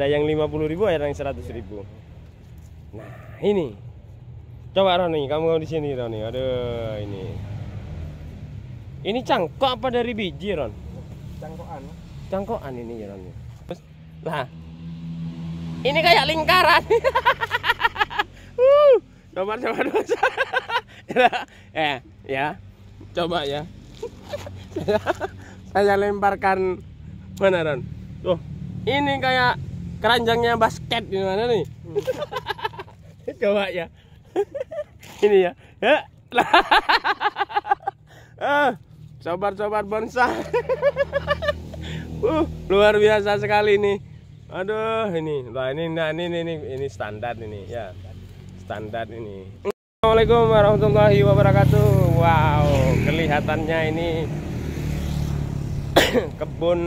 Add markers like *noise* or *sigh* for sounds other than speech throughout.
ada nah, yang puluh ribu ada yang seratus ribu nah ini coba Roni kamu di sini Roni aduh ini ini cangkok apa dari biji Ron cangkokan cangkokan ini Ron lah ini kayak lingkaran *laughs* uh, coba coba dosa *laughs* eh ya coba ya *laughs* saya lemparkan mana Ron tuh ini kayak keranjangnya basket gimana nih *laughs* coba ya *laughs* ini ya ya *laughs* eh, sobat-sobat bonsai uh luar biasa sekali nih aduh ini nah, ini nah ini ini ini standar ini ya standar ini Assalamualaikum warahmatullahi wabarakatuh wow kelihatannya ini *coughs* kebun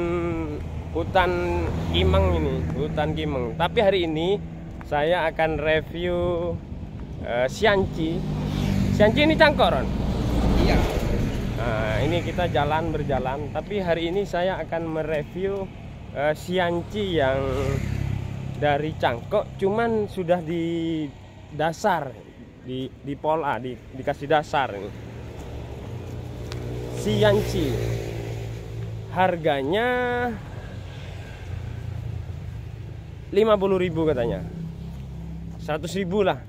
hutan Kimeng ini, hutan Kimeng. Tapi hari ini saya akan review uh, eh, Sianci. Sianci ini cangkoron. Iya. Nah, ini kita jalan berjalan. Tapi hari ini saya akan mereview uh, eh, Sianci yang dari cangkok, cuman sudah di dasar di di pola di, dikasih dasar ini. Sianci. Harganya 50.000 katanya 100.000 lah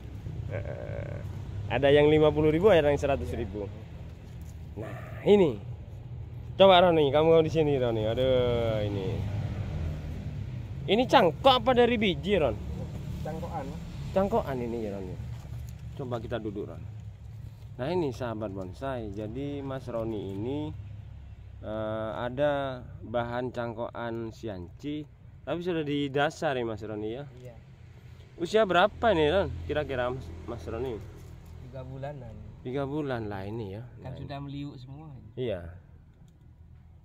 ada yang 50.000 ada yang 100.000 nah ini coba Roni kamu di sini Roni aduh ini ini cangkok apa dari biji Ron cangkokan cangkokan ini Roni. coba kita duduk Ron nah ini sahabat bonsai jadi Mas Roni ini uh, ada bahan cangkokan sianci tapi sudah di dasar ya Mas Roni ya. Iya. Usia berapa nih Ron? Kira-kira Mas, Mas Roni? Tiga bulan bulanan. Tiga bulan lah ini ya. Kan nah, sudah meliuk semua. ini. Iya.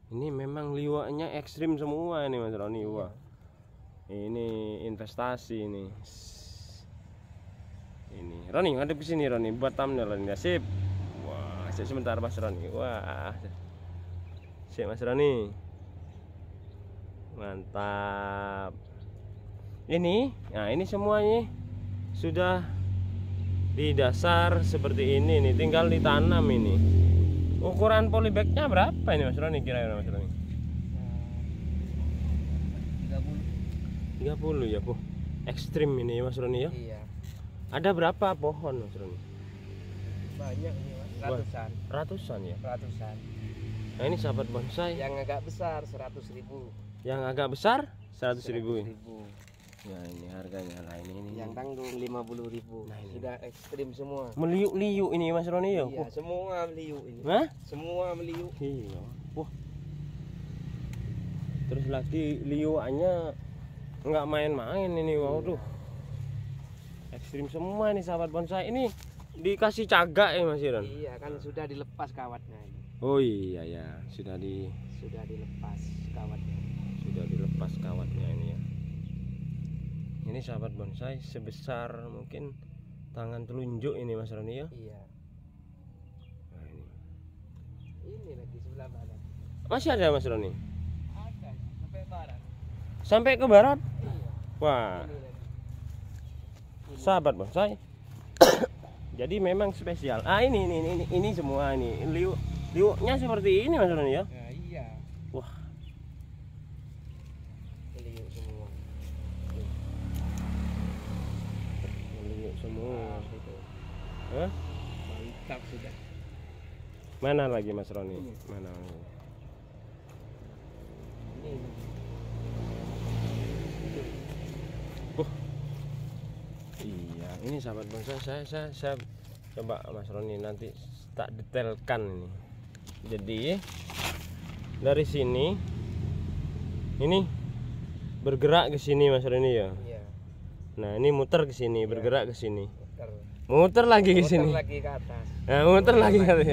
Ini memang liwanya ekstrim semua ini Mas Roni. Iya. Wah. Ini investasi ini. Ini Roni ada di sini Roni buat thumbnail ini ya. Sip. Wah, sip sebentar Mas Roni. Wah. Sip Mas Roni mantap ini nah ini semuanya sudah di dasar seperti ini nih tinggal ditanam ini ukuran polybagnya berapa ini mas Roni kira-kira mas Roni 30 30 ya po ekstrim ini ya mas Roni ya iya ada berapa pohon mas Roni banyak nih mas ratusan ratusan ya ratusan nah ini sahabat bonsai yang agak besar 100 ribu yang agak besar 100 ribu, 100 ribu. Ya ini harganya lah ini, ini. Yang tanggung 50 ribu. Nah, ini. Sudah ekstrim semua. Meliuk-liuk ini Mas Roni ya? Iya, semua meliuk ini. Hah? Semua meliuk. Iya. Wah. Terus lagi liuannya nggak main-main ini iya. waduh. Ekstrim semua nih sahabat bonsai ini dikasih cagak ya Mas Iron. Iya, kan sudah dilepas kawatnya. Oh iya ya, sudah di sudah dilepas kawatnya. Sudah dilepas kawatnya ini ya. Ini sahabat bonsai sebesar mungkin tangan telunjuk ini Mas Roni ya. Iya. Nah, ini. Ini lagi sebelah barat. Masih ada Mas Roni? Ada, sampai barat. Sampai ke barat? Iya. Wah. Ini, Sahabat bonsai. *coughs* Jadi memang spesial. Ah ini ini ini ini, ini semua ini liu Liuknya seperti ini Mas Roni ya? ya? iya. Wah. Liuk semua. Liuk semua nah. itu. Hah? Mantap sudah. Mana lagi Mas Roni? Mana Ini. Iya, ini sahabat bangsa saya saya, saya coba Mas Roni nanti tak detailkan ini jadi dari sini ini bergerak ke sini Mas Reni ya. Iya. Nah, ini muter ke sini, iya. bergerak ke sini. Muter. Muter lagi ke sini. Muter lagi ke atas. Nah, muter, muter lagi ke atas.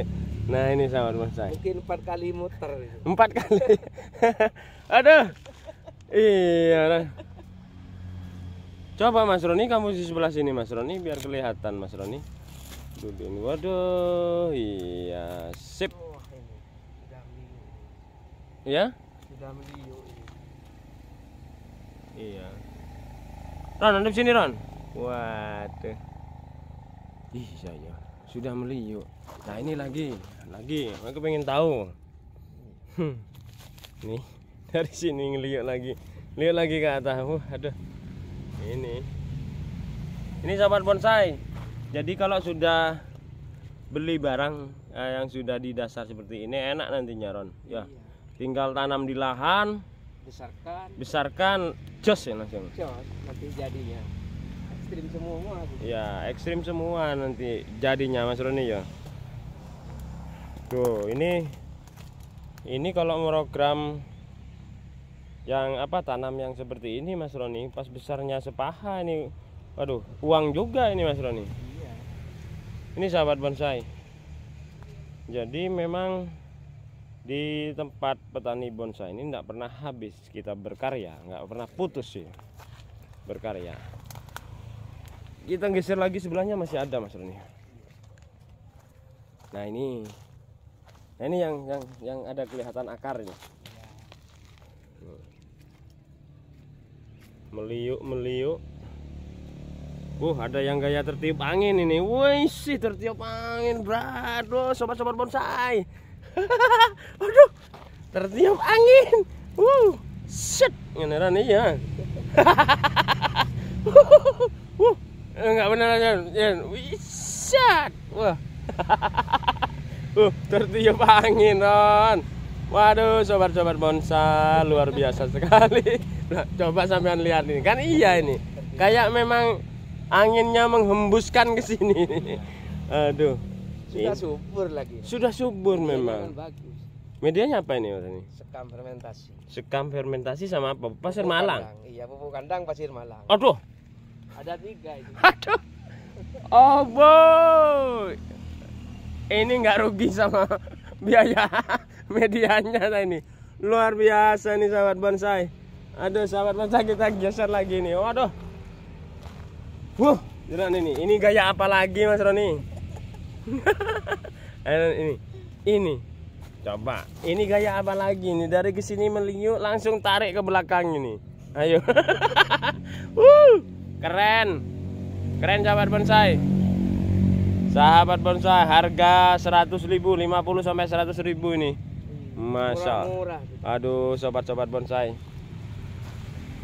Nah, ini sahabat Mas saya. Mungkin empat kali muter. Empat kali. *laughs* Aduh. Iya. Nah. Coba Mas Roni kamu di sebelah sini Mas Roni biar kelihatan Mas Roni. Waduh. Iya, sip ya Sudah meliuk. Iya. iya. Ron, ada sini Ron. Waduh. Ih, saya ya. sudah meliuk. Nah, ini lagi, lagi. Aku pengen tahu. Hmm. Nih, *laughs* dari sini ngeliuk lagi. Lihat lagi ke atas. Uh, aduh. Ini. Ini sahabat bonsai. Jadi kalau sudah beli barang eh, yang sudah di dasar seperti ini enak nantinya Ron. Ya. Iya tinggal tanam di lahan besarkan besarkan jos ya mas jos nanti jadinya ekstrim semua mas ya ekstrim semua nanti jadinya mas Roni ya tuh ini ini kalau program yang apa tanam yang seperti ini Mas Roni pas besarnya sepaha ini waduh uang juga ini Mas Roni iya. ini sahabat bonsai jadi memang di tempat petani bonsai ini tidak pernah habis kita berkarya nggak pernah putus sih berkarya kita geser lagi sebelahnya masih ada mas Roni nah ini nah ini yang yang yang ada kelihatan akar ini meliuk meliuk Uh, ada yang gaya tertiup angin ini. woi sih tertiup angin, bro. sobat-sobat bonsai. *laughs* tertiup angin uh set beneran iya *laughs* nggak beneran ya set wah *laughs* uh tertiup angin Ron waduh sobat-sobat bonsai luar biasa sekali nah, *laughs* coba sampean lihat ini kan iya ini kayak memang anginnya menghembuskan ke sini aduh sudah subur lagi sudah subur iya, memang Medianya apa ini Mas Sekam fermentasi. Sekam fermentasi sama apa? Pasir pupuk Malang. Kandang. Iya, pupuk kandang Pasir Malang. Aduh. Ada tiga itu. Aduh. Oh, boy. Ini nggak rugi sama *laughs* biaya *laughs* medianya ini. Luar biasa nih sahabat bonsai. Aduh, sahabat bonsai kita geser lagi nih. Waduh. Wuh, jalan ini. Ini gaya apa lagi Mas Roni? *laughs* Eh, ini. Ini. Coba. Ini gaya apa lagi nih? Dari kesini sini langsung tarik ke belakang ini. Ayo. *laughs* uh keren. Keren sahabat bonsai. Sahabat bonsai harga 100.000, 50 sampai 100.000 ini. Masa. Allah. Aduh, sobat-sobat bonsai.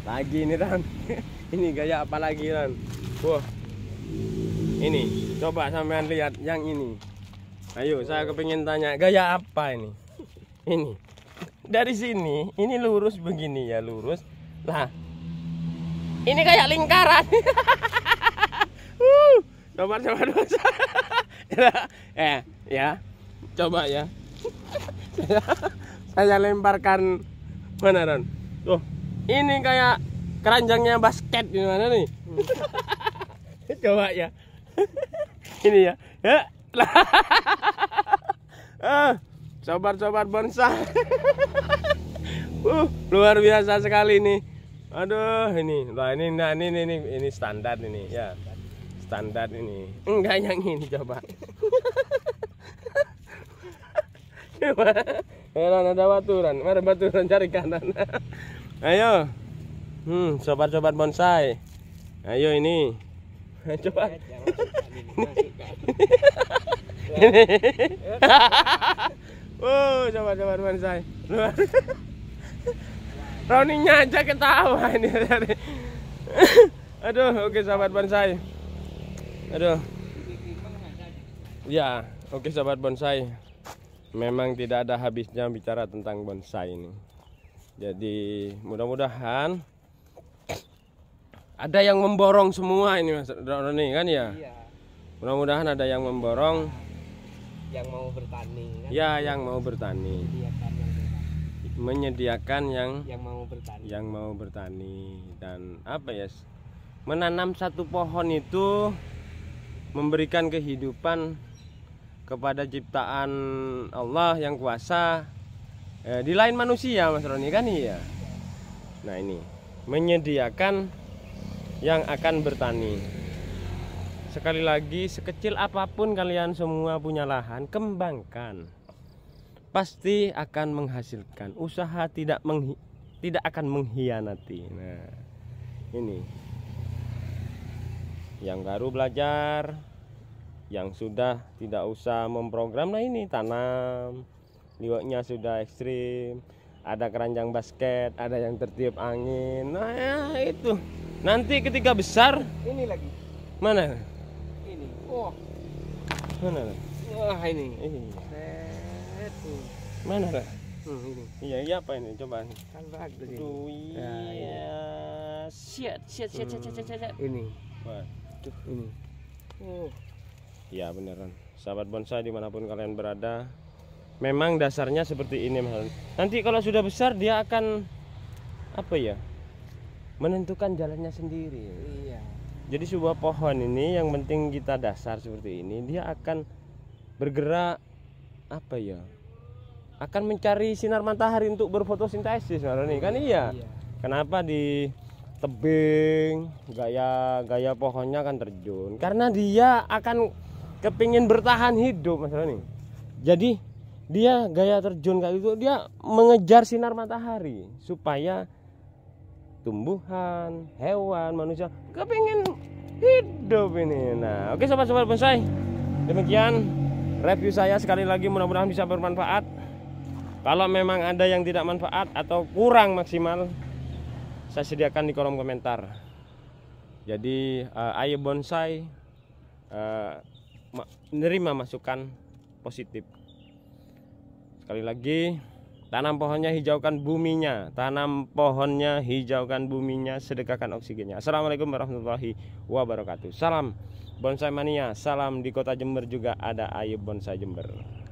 Lagi ini kan *laughs* ini gaya apa lagi Ran? Wah. Ini, coba sampean lihat yang ini. Ayo, saya kepingin tanya gaya apa ini? Ini dari sini, ini lurus begini ya lurus. Lah, ini kayak lingkaran. *laughs* uh, coba coba dosa. *laughs* eh, ya, coba ya. *laughs* saya lemparkan mana Ron? Tuh, ini kayak keranjangnya basket gimana nih? coba ya. ini ya. Ya. Hahaha, *laughs* sobat-sobat bonsai *laughs* uh, luar biasa sekali ini. aduh ini lah ini nah, ini, ini ini standar ini ya standar ini enggak yang ini coba *laughs* heran ada baturan mana baturan cari kanan ayo hmm sobat-sobat bonsai ayo ini coba Wow, iya. oh, coba coba teman saya. Roninya aja ketawa ini Aduh, oke okay, sahabat bonsai. Aduh. Ya, oke okay, sahabat bonsai. Memang tidak ada habisnya bicara tentang bonsai ini. Jadi mudah-mudahan ada yang memborong semua ini Mas Roni kan ya. Iya. Mudah-mudahan ada yang memborong yang mau bertani kan? ya yang mau bertani menyediakan yang yang yang mau bertani yang mau bertani dan apa ya menanam satu pohon itu memberikan kehidupan kepada ciptaan Allah yang kuasa eh, di lain manusia Mas Roni kan iya nah ini menyediakan yang akan bertani Sekali lagi, sekecil apapun kalian semua punya lahan, kembangkan. Pasti akan menghasilkan. Usaha tidak meng tidak akan mengkhianati. Nah, ini. Yang baru belajar, yang sudah tidak usah memprogram nah ini tanam. Liwaknya sudah ekstrim, ada keranjang basket, ada yang tertiup angin. Nah, ya, itu. Nanti ketika besar, ini lagi. Mana? Mana lah? Wah ini. Ini. Mana lah? Hmm, ini. Iya, iya apa ini? Coba nih. Kalbak begini. Duh, iya. Nah, iya. Siat, siat, siat, siat, siat, siat, siat. Ini. Waduh. Ini. Oh. Ya beneran. Sahabat bonsai dimanapun kalian berada, memang dasarnya seperti ini, Mas. Nanti kalau sudah besar dia akan apa ya? Menentukan jalannya sendiri. Iya jadi sebuah pohon ini yang penting kita dasar seperti ini dia akan bergerak apa ya akan mencari sinar matahari untuk berfotosintesis Roni. kan iya. iya kenapa di tebing gaya gaya pohonnya akan terjun karena dia akan kepingin bertahan hidup mas Roni jadi dia gaya terjun kayak itu dia mengejar sinar matahari supaya tumbuhan, hewan, manusia kepingin hidup ini. Nah, oke sobat-sobat bonsai. Demikian review saya sekali lagi mudah-mudahan bisa bermanfaat. Kalau memang ada yang tidak manfaat atau kurang maksimal, saya sediakan di kolom komentar. Jadi uh, Ayo Bonsai uh, eh, menerima masukan positif. Sekali lagi Tanam pohonnya, hijaukan buminya. Tanam pohonnya, hijaukan buminya, sedekahkan oksigennya. Assalamualaikum warahmatullahi wabarakatuh. Salam bonsai mania, salam di kota Jember juga ada Ayub Bonsai Jember.